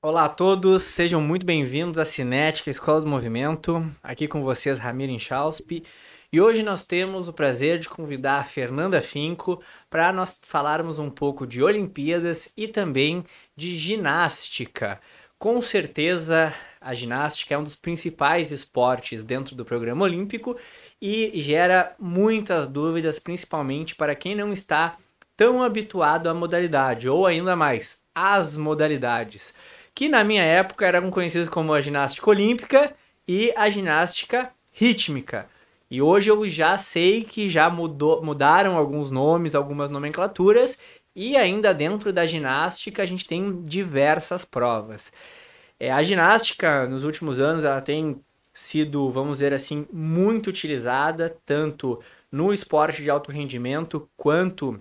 Olá a todos, sejam muito bem-vindos à Cinética Escola do Movimento. Aqui com vocês, Ramiro Inchauspe. E hoje nós temos o prazer de convidar a Fernanda Finco para nós falarmos um pouco de Olimpíadas e também de ginástica. Com certeza, a ginástica é um dos principais esportes dentro do programa olímpico e gera muitas dúvidas, principalmente para quem não está tão habituado à modalidade, ou ainda mais, as modalidades, que na minha época eram conhecidas como a ginástica olímpica e a ginástica rítmica. E hoje eu já sei que já mudou, mudaram alguns nomes, algumas nomenclaturas, e ainda dentro da ginástica a gente tem diversas provas. É, a ginástica, nos últimos anos, ela tem sido, vamos dizer assim, muito utilizada, tanto no esporte de alto rendimento quanto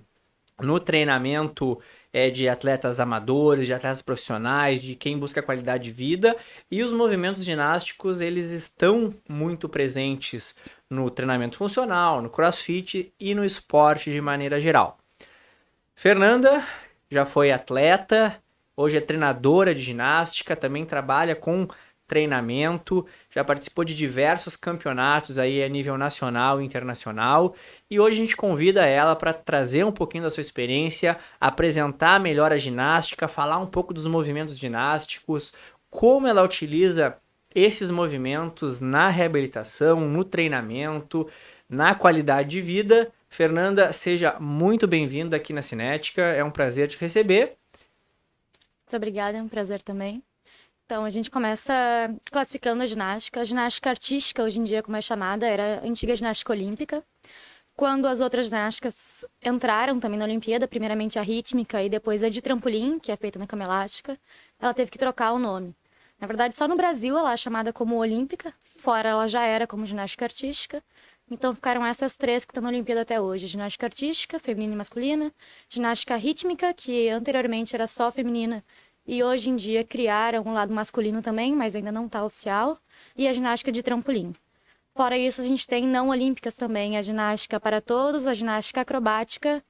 no treinamento é, de atletas amadores, de atletas profissionais, de quem busca qualidade de vida. E os movimentos ginásticos, eles estão muito presentes no treinamento funcional, no crossfit e no esporte de maneira geral. Fernanda já foi atleta, hoje é treinadora de ginástica, também trabalha com treinamento, já participou de diversos campeonatos aí a nível nacional e internacional. E hoje a gente convida ela para trazer um pouquinho da sua experiência, apresentar melhor a ginástica, falar um pouco dos movimentos ginásticos, como ela utiliza esses movimentos na reabilitação, no treinamento, na qualidade de vida. Fernanda, seja muito bem-vinda aqui na Cinética, é um prazer te receber. Muito obrigada, é um prazer também. Então, a gente começa classificando a ginástica. A ginástica artística, hoje em dia, como é chamada, era a antiga ginástica olímpica. Quando as outras ginásticas entraram também na Olimpíada, primeiramente a rítmica e depois a de trampolim, que é feita na cama elástica, ela teve que trocar o nome. Na verdade, só no Brasil ela é chamada como olímpica, fora ela já era como ginástica artística. Então ficaram essas três que estão na Olimpíada até hoje: ginástica artística, feminina e masculina, ginástica rítmica, que anteriormente era só feminina e hoje em dia criaram um lado masculino também, mas ainda não está oficial. E a ginástica de trampolim. Fora isso, a gente tem não olímpicas também, a ginástica para todos, a ginástica acrobática.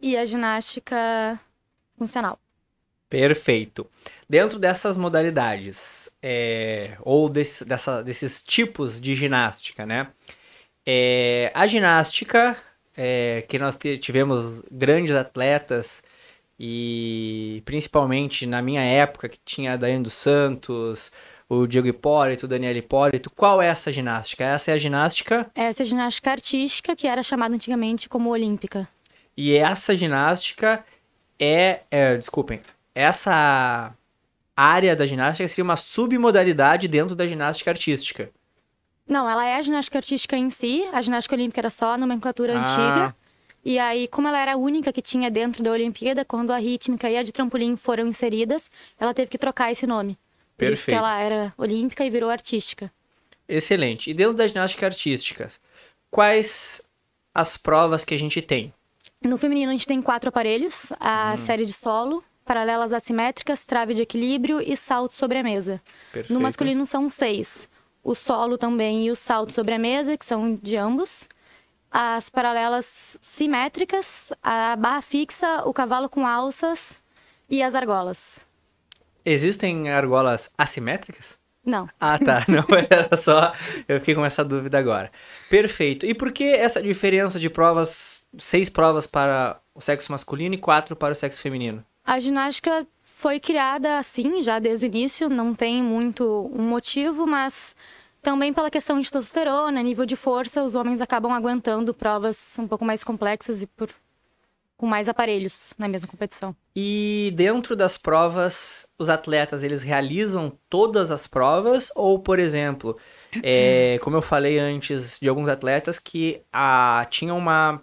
E a ginástica funcional. Perfeito. Dentro dessas modalidades, é, ou desse, dessa, desses tipos de ginástica, né? É, a ginástica é, que nós tivemos grandes atletas e principalmente na minha época que tinha a Daiane dos Santos, o Diego Hipólito, o Daniel Hipólito. Qual é essa ginástica? Essa é a ginástica? Essa é a ginástica artística que era chamada antigamente como olímpica. E essa ginástica é, é desculpem, essa área da ginástica seria uma submodalidade dentro da ginástica artística. Não, ela é a ginástica artística em si. A ginástica olímpica era só a nomenclatura ah. antiga. E aí, como ela era a única que tinha dentro da Olimpíada, quando a rítmica e a de trampolim foram inseridas, ela teve que trocar esse nome. Por Perfeito. isso que ela era olímpica e virou artística. Excelente. E dentro da ginástica artística, quais as provas que a gente tem? No feminino, a gente tem quatro aparelhos: a hum. série de solo, paralelas assimétricas, trave de equilíbrio e salto sobre a mesa. Perfeito. No masculino, são seis o solo também e o salto sobre a mesa, que são de ambos. As paralelas simétricas, a barra fixa, o cavalo com alças e as argolas. Existem argolas assimétricas? Não. Ah, tá. Não era só. Eu fiquei com essa dúvida agora. Perfeito. E por que essa diferença de provas, seis provas para o sexo masculino e quatro para o sexo feminino? A ginástica foi criada assim já desde o início, não tem muito um motivo, mas também pela questão de testosterona, nível de força, os homens acabam aguentando provas um pouco mais complexas e por com mais aparelhos na mesma competição. E dentro das provas, os atletas eles realizam todas as provas ou, por exemplo, é, como eu falei antes, de alguns atletas que a, ah, tinham uma,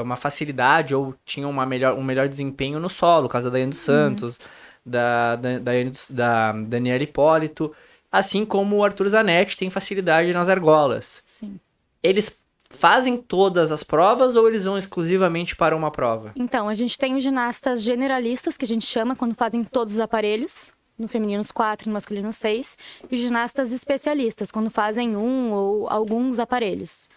uma facilidade ou tinham uma melhor, um melhor desempenho no solo, caso da Daiane dos uhum. Santos, uhum. da, da, da, da Daniela Hipólito. Assim como o Arthur Zanetti tem facilidade nas argolas. Sim. Eles fazem todas as provas ou eles vão exclusivamente para uma prova? Então, a gente tem os ginastas generalistas, que a gente chama quando fazem todos os aparelhos, no feminino os quatro, no masculino os seis, e os ginastas especialistas, quando fazem um ou alguns aparelhos.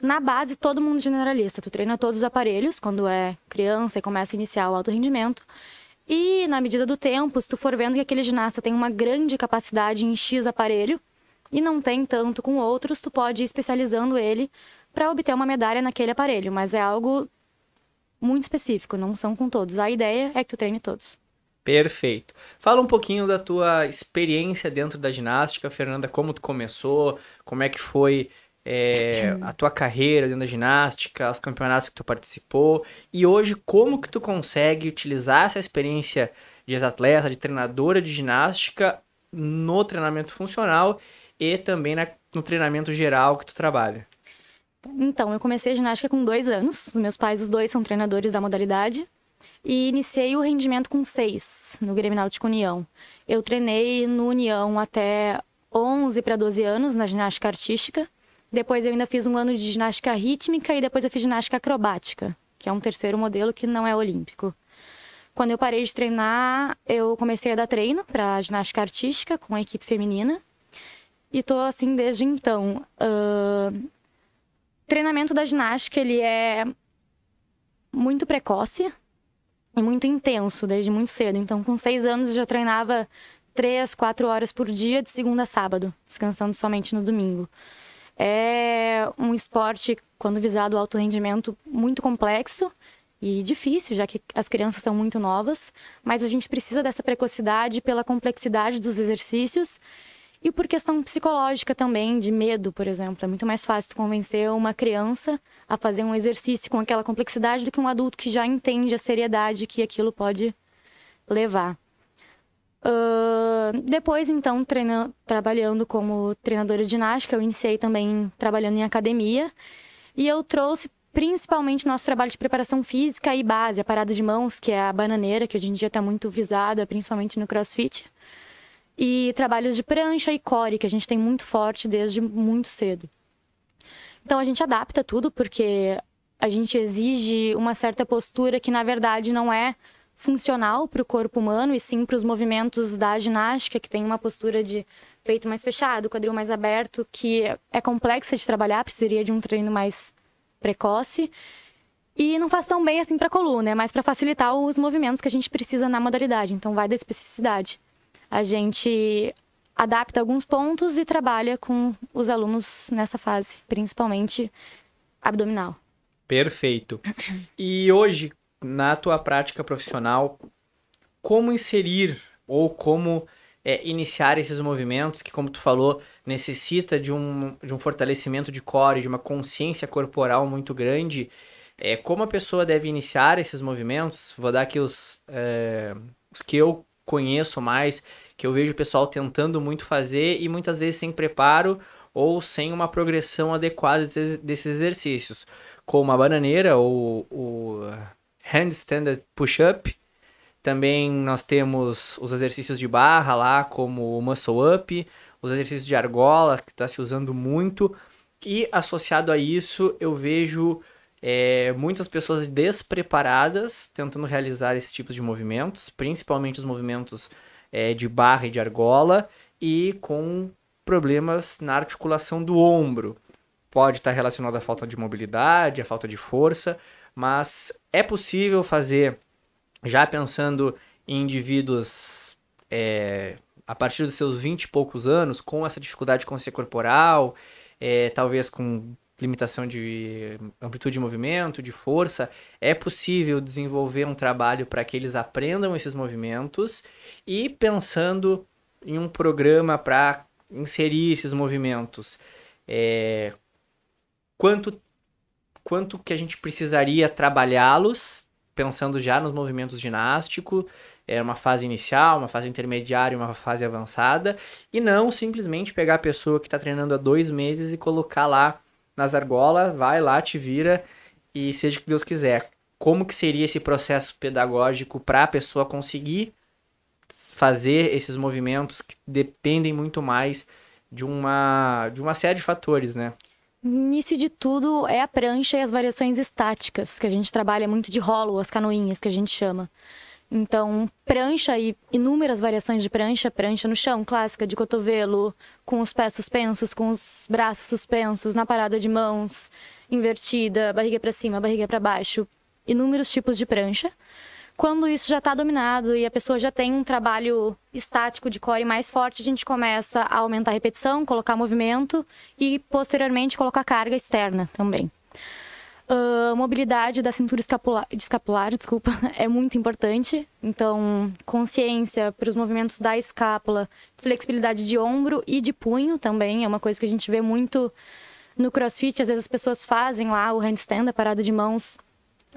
Na base, todo mundo generalista, tu treina todos os aparelhos, quando é criança e começa a iniciar o alto rendimento. E na medida do tempo, se tu for vendo que aquele ginasta tem uma grande capacidade em X aparelho e não tem tanto com outros, tu pode ir especializando ele para obter uma medalha naquele aparelho, mas é algo muito específico, não são com todos. A ideia é que tu treine todos. Perfeito. Fala um pouquinho da tua experiência dentro da ginástica, Fernanda, como tu começou, como é que foi é, a tua carreira dentro da ginástica, os campeonatos que tu participou e hoje como que tu consegue utilizar essa experiência de ex-atleta, de treinadora de ginástica no treinamento funcional e também na, no treinamento geral que tu trabalha? Então, eu comecei a ginástica com dois anos. Os meus pais, os dois, são treinadores da modalidade. E iniciei o rendimento com seis, no Grêmio Náutico União. Eu treinei no União até 11 para 12 anos, na ginástica artística. Depois eu ainda fiz um ano de ginástica rítmica e depois eu fiz ginástica acrobática, que é um terceiro modelo que não é olímpico. Quando eu parei de treinar, eu comecei a dar treino para ginástica artística com a equipe feminina. E tô assim desde então. Uh... Treinamento da ginástica, ele é muito precoce e muito intenso desde muito cedo. Então, com seis anos, já treinava três, quatro horas por dia, de segunda a sábado, descansando somente no domingo é um esporte, quando visado alto rendimento, muito complexo e difícil, já que as crianças são muito novas, mas a gente precisa dessa precocidade pela complexidade dos exercícios e por questão psicológica também, de medo, por exemplo. É muito mais fácil convencer uma criança a fazer um exercício com aquela complexidade do que um adulto que já entende a seriedade que aquilo pode levar. Uh, depois, então, treina, trabalhando como treinadora de ginástica, eu iniciei também trabalhando em academia. E eu trouxe principalmente nosso trabalho de preparação física e base, a parada de mãos, que é a bananeira, que hoje em dia está muito visada, principalmente no crossfit. E trabalhos de prancha e core, que a gente tem muito forte desde muito cedo. Então a gente adapta tudo, porque a gente exige uma certa postura que, na verdade, não é funcional para o corpo humano e sim para os movimentos da ginástica, que tem uma postura de peito mais fechado, quadril mais aberto, que é complexa de trabalhar, precisaria de um treino mais precoce. E não faz tão bem assim para a coluna, é mais para facilitar os movimentos que a gente precisa na modalidade, então vai da especificidade. A gente adapta alguns pontos e trabalha com os alunos nessa fase, principalmente abdominal. Perfeito. E hoje, na tua prática profissional, como inserir ou como é, iniciar esses movimentos que, como tu falou, necessita de um, de um fortalecimento de core, de uma consciência corporal muito grande. É, como a pessoa deve iniciar esses movimentos? Vou dar aqui os, é, os que eu conheço mais, que eu vejo o pessoal tentando muito fazer e muitas vezes sem preparo ou sem uma progressão adequada desses exercícios, como a bananeira ou o handstand push-up. Também nós temos os exercícios de barra lá, como o muscle up, os exercícios de argola, que está se usando muito. E associado a isso, eu vejo é, muitas pessoas despreparadas tentando realizar esses tipos de movimentos, principalmente os movimentos é, de barra e de argola, e com problemas na articulação do ombro. Pode estar relacionado à falta de mobilidade, à falta de força, mas é possível fazer já pensando em indivíduos é, a partir dos seus 20 e poucos anos, com essa dificuldade de consciência corporal, é, talvez com limitação de amplitude de movimento, de força, é possível desenvolver um trabalho para que eles aprendam esses movimentos e pensando em um programa para inserir esses movimentos. É, quanto quanto que a gente precisaria trabalhá-los, pensando já nos movimentos ginásticos, é uma fase inicial, uma fase intermediária, uma fase avançada, e não simplesmente pegar a pessoa que está treinando há dois meses e colocar lá nas argolas, vai lá, te vira e seja o que Deus quiser. Como que seria esse processo pedagógico para a pessoa conseguir fazer esses movimentos que dependem muito mais de uma, de uma série de fatores, né? Início de tudo é a prancha e as variações estáticas, que a gente trabalha muito de rolo, as canoinhas que a gente chama. Então, prancha e inúmeras variações de prancha, prancha no chão, clássica de cotovelo, com os pés suspensos, com os braços suspensos, na parada de mãos, invertida, barriga para cima, barriga para baixo, inúmeros tipos de prancha. Quando isso já está dominado e a pessoa já tem um trabalho estático de core mais forte, a gente começa a aumentar a repetição, colocar movimento e, posteriormente, colocar carga externa também. Uh, mobilidade da cintura escapular, escapular, desculpa, é muito importante. Então, consciência para os movimentos da escápula, flexibilidade de ombro e de punho também é uma coisa que a gente vê muito no CrossFit. Às vezes as pessoas fazem lá o handstand, a parada de mãos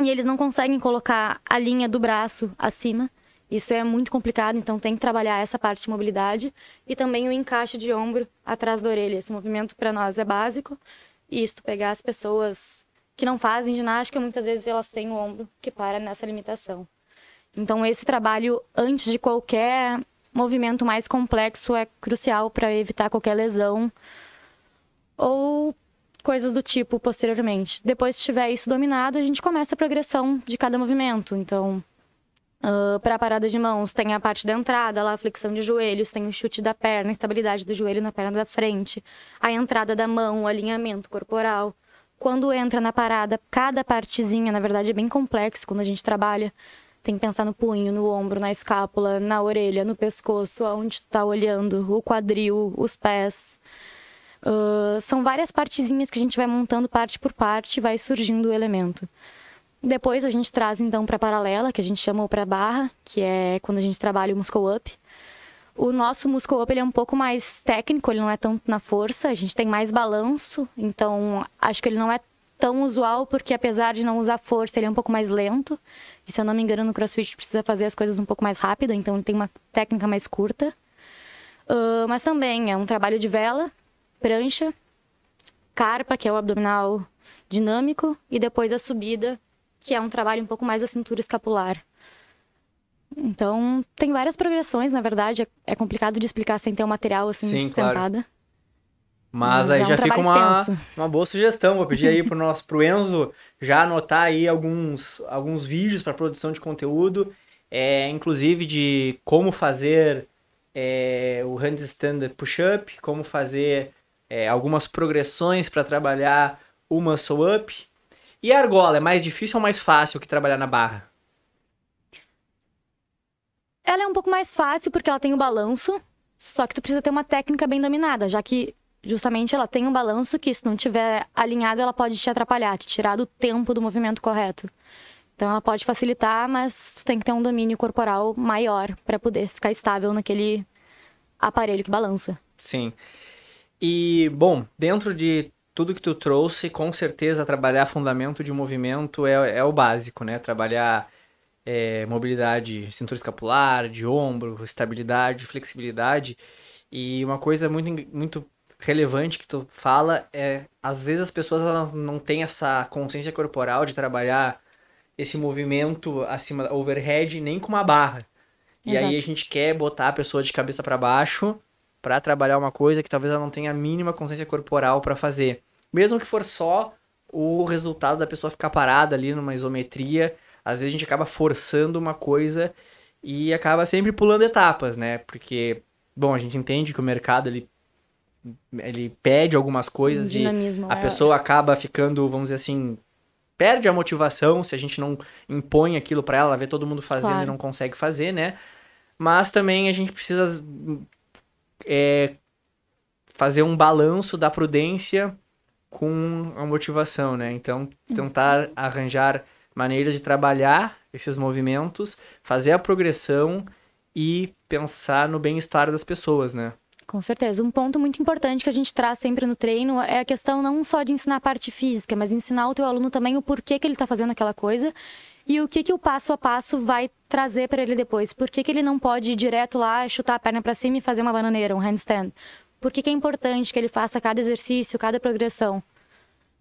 e eles não conseguem colocar a linha do braço acima. Isso é muito complicado, então tem que trabalhar essa parte de mobilidade e também o encaixe de ombro atrás da orelha. Esse movimento para nós é básico. E isso pegar as pessoas que não fazem ginástica, muitas vezes elas têm o ombro que para nessa limitação. Então esse trabalho antes de qualquer movimento mais complexo é crucial para evitar qualquer lesão ou coisas do tipo posteriormente. Depois que tiver isso dominado, a gente começa a progressão de cada movimento. Então, uh, ah, para a parada de mãos, tem a parte da entrada, lá a flexão de joelhos, tem o chute da perna, a estabilidade do joelho na perna da frente, a entrada da mão, o alinhamento corporal. Quando entra na parada, cada partezinha, na verdade, é bem complexo quando a gente trabalha. Tem que pensar no punho, no ombro, na escápula, na orelha, no pescoço, aonde está olhando, o quadril, os pés. Uh, são várias partezinhas que a gente vai montando parte por parte e vai surgindo o elemento. Depois a gente traz então para paralela, que a gente chama para barra, que é quando a gente trabalha o muscle up. O nosso muscle up ele é um pouco mais técnico, ele não é tanto na força, a gente tem mais balanço, então acho que ele não é tão usual porque apesar de não usar força, ele é um pouco mais lento. E se eu não me engano, no CrossFit precisa fazer as coisas um pouco mais rápido, então ele tem uma técnica mais curta. Uh, mas também é um trabalho de vela, prancha, carpa, que é o abdominal dinâmico, e depois a subida, que é um trabalho um pouco mais da cintura escapular. Então, tem várias progressões, na verdade, é, é complicado de explicar sem ter um material assim Sim, sentada. Claro. Mas, Mas aí é um já fica uma, uma boa sugestão. Vou pedir aí pro nosso pro Enzo já anotar aí alguns, alguns vídeos para produção de conteúdo, é, inclusive de como fazer é, o handstand push-up, como fazer é, algumas progressões para trabalhar o muscle up. E a argola, é mais difícil ou mais fácil que trabalhar na barra? Ela é um pouco mais fácil porque ela tem o um balanço, só que tu precisa ter uma técnica bem dominada, já que justamente ela tem um balanço que se não tiver alinhado, ela pode te atrapalhar, te tirar do tempo do movimento correto. Então ela pode facilitar, mas tu tem que ter um domínio corporal maior para poder ficar estável naquele aparelho que balança. Sim. E, bom, dentro de tudo que tu trouxe, com certeza trabalhar fundamento de movimento é, é o básico, né? Trabalhar é, mobilidade cintura escapular, de ombro, estabilidade, flexibilidade. E uma coisa muito, muito relevante que tu fala é, às vezes as pessoas elas não têm essa consciência corporal de trabalhar esse movimento acima overhead nem com uma barra. E Exato. aí a gente quer botar a pessoa de cabeça para baixo para trabalhar uma coisa que talvez ela não tenha a mínima consciência corporal para fazer. Mesmo que for só o resultado da pessoa ficar parada ali numa isometria, às vezes a gente acaba forçando uma coisa e acaba sempre pulando etapas, né? Porque, bom, a gente entende que o mercado ele, ele pede algumas coisas e a é... pessoa acaba ficando, vamos dizer assim, perde a motivação se a gente não impõe aquilo para ela, ela vê todo mundo fazendo claro. e não consegue fazer, né? Mas também a gente precisa é, fazer um balanço da prudência com a motivação, né? Então, tentar arranjar maneiras de trabalhar esses movimentos, fazer a progressão e pensar no bem-estar das pessoas, né? Com certeza. Um ponto muito importante que a gente traz sempre no treino é a questão não só de ensinar a parte física, mas ensinar o teu aluno também o porquê que ele está fazendo aquela coisa e o que, que o passo a passo vai trazer para ele depois. Por que, que ele não pode ir direto lá, chutar a perna para cima e fazer uma bananeira, um handstand? Por que, que é importante que ele faça cada exercício, cada progressão?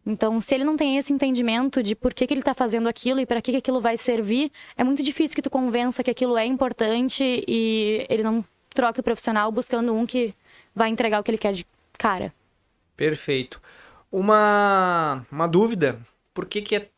Então, se ele não tem esse entendimento de por que, que ele está fazendo aquilo e para que, que aquilo vai servir, é muito difícil que tu convença que aquilo é importante e ele não troque o profissional buscando um que vai entregar o que ele quer de cara. Perfeito. Uma, uma dúvida: por que, que é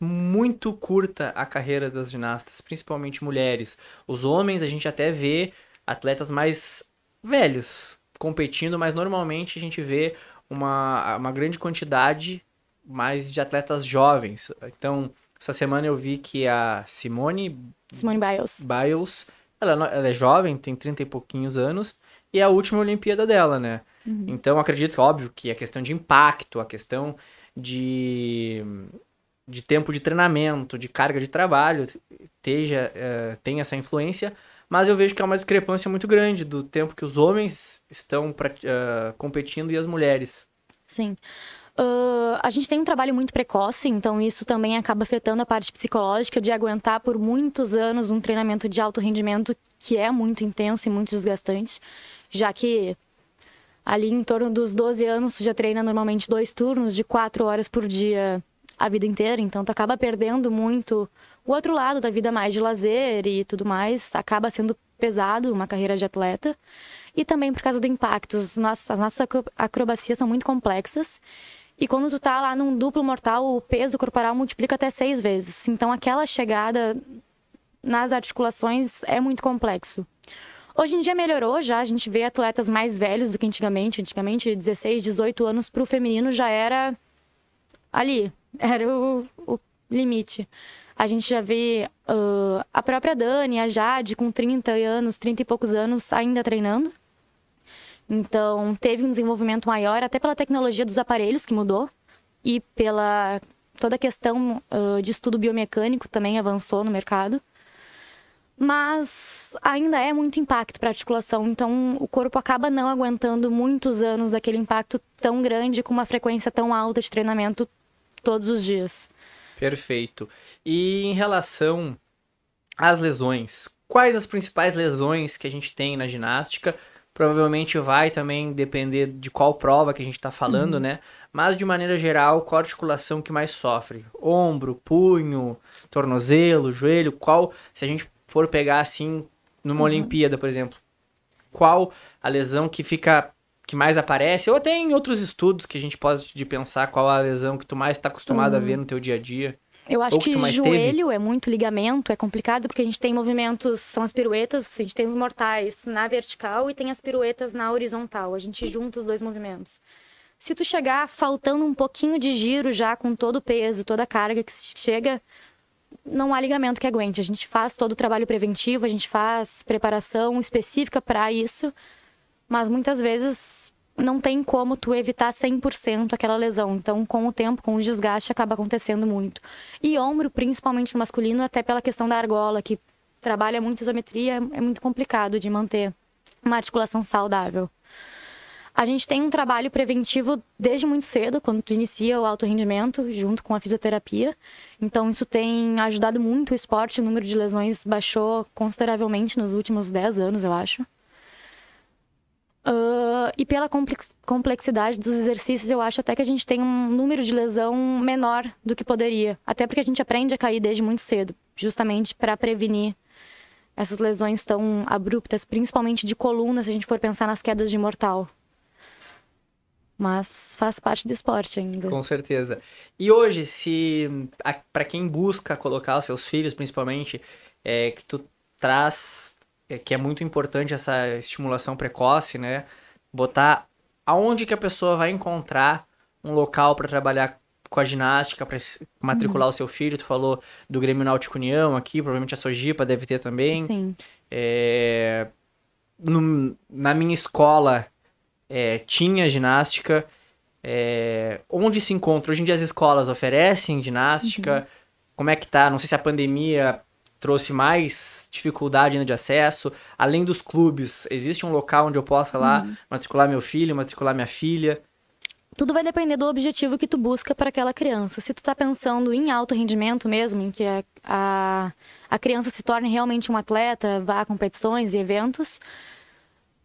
muito curta a carreira das ginastas, principalmente mulheres. Os homens a gente até vê atletas mais velhos competindo, mas normalmente a gente vê uma, uma grande quantidade mais de atletas jovens. Então, essa semana eu vi que a Simone Simone Biles. Biles, ela, é ela é jovem, tem 30 e pouquinhos anos, e é a última Olimpíada dela, né? Uhum. Então, acredito, óbvio, que a é questão de impacto, a questão de de tempo de treinamento, de carga de trabalho, teja, uh, eh, tem essa influência, mas eu vejo que há é uma discrepância muito grande do tempo que os homens estão pra, uh, competindo e as mulheres. Sim. Uh, a gente tem um trabalho muito precoce, então isso também acaba afetando a parte psicológica de aguentar por muitos anos um treinamento de alto rendimento que é muito intenso e muito desgastante, já que ali em torno dos 12 anos já treina normalmente dois turnos de quatro horas por dia a vida inteira, então tu acaba perdendo muito o outro lado da vida mais de lazer e tudo mais, acaba sendo pesado uma carreira de atleta. E também por causa do impacto, as nossas, as nossas acrobacias são muito complexas. E quando tu tá lá num duplo mortal, o peso corporal multiplica até seis vezes. Então aquela chegada nas articulações é muito complexo. Hoje em dia melhorou já, a gente vê atletas mais velhos do que antigamente. Antigamente, 16, 18 anos para o feminino já era ali, era o, o limite. A gente já vê uh, a própria Dani, a Jade, com 30 anos, 30 e poucos anos, ainda treinando. Então, teve um desenvolvimento maior, até pela tecnologia dos aparelhos que mudou e pela toda a questão uh, de estudo biomecânico também avançou no mercado. Mas ainda é muito impacto para a articulação, então o corpo acaba não aguentando muitos anos daquele impacto tão grande com uma frequência tão alta de treinamento todos os dias. Perfeito. E em relação às lesões, quais as principais lesões que a gente tem na ginástica? Provavelmente vai também depender de qual prova que a gente está falando, uhum. né? Mas de maneira geral, qual articulação que mais sofre? Ombro, punho, tornozelo, joelho? Qual, se a gente for pegar assim, numa uhum. Olimpíada, por exemplo, qual a lesão que fica que mais aparece, ou até em outros estudos que a gente pode de pensar qual a lesão que tu mais está acostumado hum. a uhum. ver no teu dia a dia. Eu acho que, que joelho teve. é muito ligamento, é complicado porque a gente tem movimentos, são as piruetas, a gente tem os mortais na vertical e tem as piruetas na horizontal. A gente junta os dois movimentos. Se tu chegar faltando um pouquinho de giro já com todo o peso, toda a carga que chega, não há ligamento que aguente. A gente faz todo o trabalho preventivo, a gente faz preparação específica para isso mas muitas vezes não tem como tu evitar 100% aquela lesão. Então, com o tempo, com o desgaste, acaba acontecendo muito. E ombro, principalmente no masculino, até pela questão da argola, que trabalha muito isometria, é muito complicado de manter uma articulação saudável. A gente tem um trabalho preventivo desde muito cedo, quando tu inicia o alto rendimento, junto com a fisioterapia. Então, isso tem ajudado muito o esporte. O número de lesões baixou consideravelmente nos últimos 10 anos, eu acho. Uh, e pela complexidade dos exercícios, eu acho até que a gente tem um número de lesão menor do que poderia. Até porque a gente aprende a cair desde muito cedo, justamente para prevenir essas lesões tão abruptas, principalmente de coluna, se a gente for pensar nas quedas de mortal. Mas faz parte do esporte ainda. Com certeza. E hoje, se para quem busca colocar os seus filhos, principalmente, é que tu traz é, que é muito importante essa estimulação precoce, né? Botar aonde que a pessoa vai encontrar um local para trabalhar com a ginástica, para matricular uhum. o seu filho. Tu falou do Grêmio Náutico União aqui, provavelmente a Sojipa deve ter também. Sim. É, no, na minha escola é, tinha ginástica. É, onde se encontra? Hoje em dia as escolas oferecem ginástica. Uhum. Como é que tá? Não sei se a pandemia trouxe mais dificuldade ainda de acesso. Além dos clubes, existe um local onde eu possa lá uhum. matricular meu filho, matricular minha filha? Tudo vai depender do objetivo que tu busca para aquela criança. Se tu está pensando em alto rendimento mesmo, em que a, a, criança se torne realmente um atleta, vá a competições e eventos,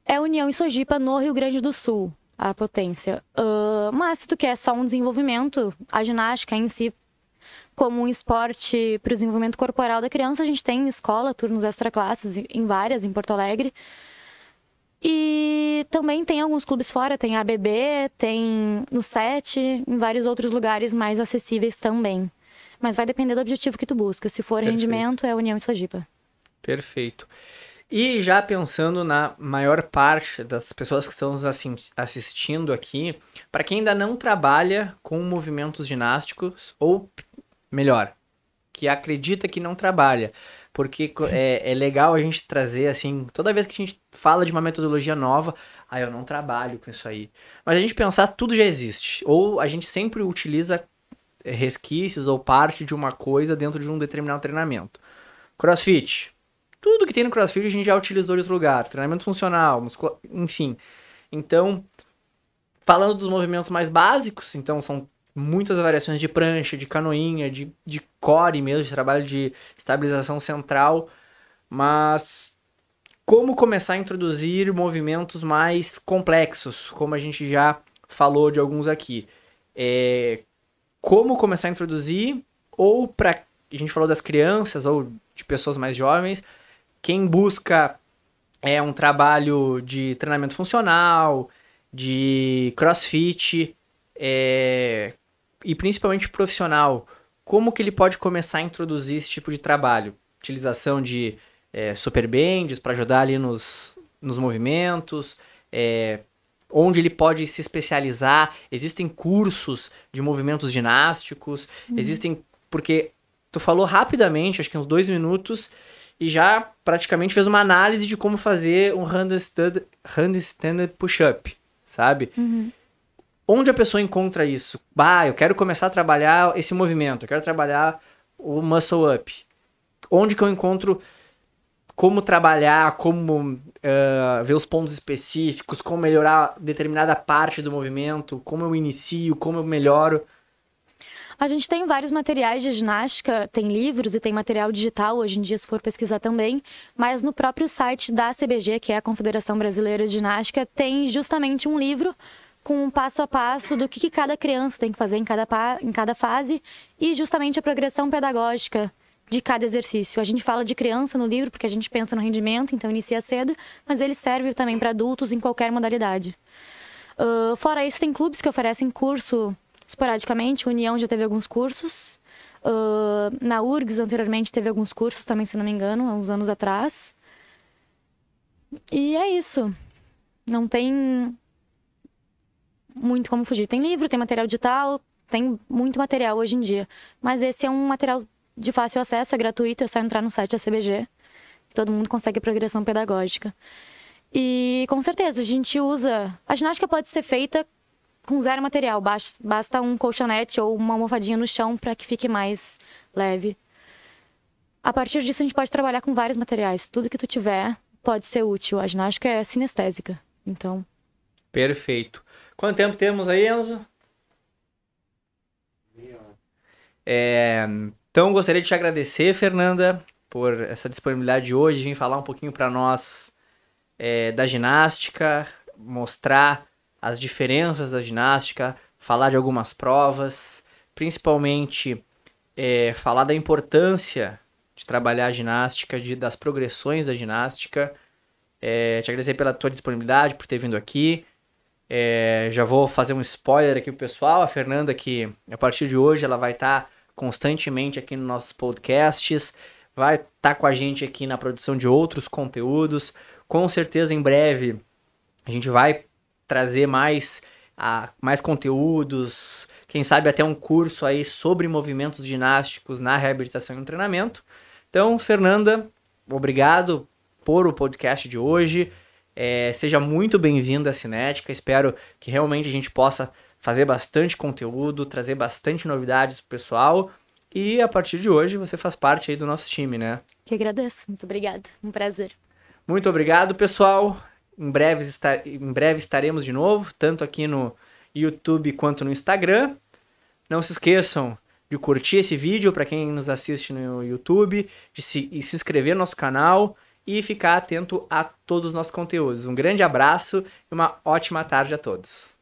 é a União e Sojipa no Rio Grande do Sul, a potência. Uh, mas se tu quer só um desenvolvimento, a ginástica em si como um esporte para o desenvolvimento corporal da criança. A gente tem escola, turnos extra classes em várias, em Porto Alegre. E também tem alguns clubes fora, tem a ABB, tem no SET, em vários outros lugares mais acessíveis também. Mas vai depender do objetivo que tu busca. Se for Perfeito. rendimento, é a União de Sojipa. Perfeito. E já pensando na maior parte das pessoas que estão nos assistindo aqui, para quem ainda não trabalha com movimentos ginásticos ou melhor, que acredita que não trabalha. Porque é, é legal a gente trazer, assim, toda vez que a gente fala de uma metodologia nova, ah, eu não trabalho com isso aí. Mas a gente pensar, tudo já existe. Ou a gente sempre utiliza é, resquícios ou parte de uma coisa dentro de um determinado treinamento. Crossfit. Tudo que tem no crossfit a gente já utilizou em outro lugar. Treinamento funcional, enfim. Então, falando dos movimentos mais básicos, então são muitas variações de prancha, de canoinha, de, de core mesmo, de trabalho de estabilização central. Mas como começar a introduzir movimentos mais complexos, como a gente já falou de alguns aqui. É, como começar a introduzir, ou para. A gente falou das crianças ou de pessoas mais jovens, quem busca é um trabalho de treinamento funcional, de crossfit, é, e principalmente profissional, como que ele pode começar a introduzir esse tipo de trabalho? Utilização de é, superbands para ajudar ali nos, nos movimentos, é, onde ele pode se especializar, existem cursos de movimentos ginásticos, uhum. existem. Porque tu falou rapidamente, acho que uns dois minutos, e já praticamente fez uma análise de como fazer um handstand, handstand push-up, sabe? Uhum. Onde a pessoa encontra isso? Bah, eu quero começar a trabalhar esse movimento, eu quero trabalhar o muscle up. Onde que eu encontro como trabalhar, como uh, ver os pontos específicos, como melhorar determinada parte do movimento, como eu inicio, como eu melhoro. A gente tem vários materiais de ginástica, tem livros e tem material digital hoje em dia, se for pesquisar também. Mas no próprio site da CBG, que é a Confederação Brasileira de Ginástica, tem justamente um livro com um passo a passo do que, que cada criança tem que fazer em cada, em cada fase e justamente a progressão pedagógica de cada exercício. A gente fala de criança no livro porque a gente pensa no rendimento, então inicia cedo, mas ele serve também para adultos em qualquer modalidade. Uh, fora isso, tem clubes que oferecem curso esporadicamente, a União já teve alguns cursos, uh, na URGS anteriormente teve alguns cursos também, se não me engano, há uns anos atrás. E é isso. Não tem muito como fugir. Tem livro, tem material digital, tem muito material hoje em dia. Mas esse é um material de fácil acesso, é gratuito, é só entrar no site da CBG. Todo mundo consegue progressão pedagógica. E com certeza, a gente usa. A ginástica pode ser feita com zero material, basta um colchonete ou uma almofadinha no chão para que fique mais leve. A partir disso, a gente pode trabalhar com vários materiais. Tudo que tu tiver pode ser útil. A ginástica é sinestésica. Então. Perfeito. Quanto tempo temos aí, Enzo? É, então, gostaria de te agradecer, Fernanda, por essa disponibilidade de hoje, vir falar um pouquinho para nós é, da ginástica, mostrar as diferenças da ginástica, falar de algumas provas, principalmente é, falar da importância de trabalhar a ginástica, de, das progressões da ginástica. É, te agradecer pela tua disponibilidade, por ter vindo aqui. É, já vou fazer um spoiler aqui pro pessoal. A Fernanda, que a partir de hoje ela vai estar tá constantemente aqui nos nossos podcasts, vai estar tá com a gente aqui na produção de outros conteúdos. Com certeza, em breve, a gente vai trazer mais, a, mais conteúdos, quem sabe até um curso aí sobre movimentos ginásticos na reabilitação e no treinamento. Então, Fernanda, obrigado por o podcast de hoje. É, seja muito bem-vindo à Cinética. Espero que realmente a gente possa fazer bastante conteúdo, trazer bastante novidades pro pessoal. E a partir de hoje você faz parte aí do nosso time, né? Que agradeço. Muito obrigado. Um prazer. Muito obrigado, pessoal. Em breve, esta... em breve estaremos de novo, tanto aqui no YouTube quanto no Instagram. Não se esqueçam de curtir esse vídeo para quem nos assiste no YouTube, de se, e se inscrever no nosso canal e ficar atento a todos os nossos conteúdos. Um grande abraço e uma ótima tarde a todos.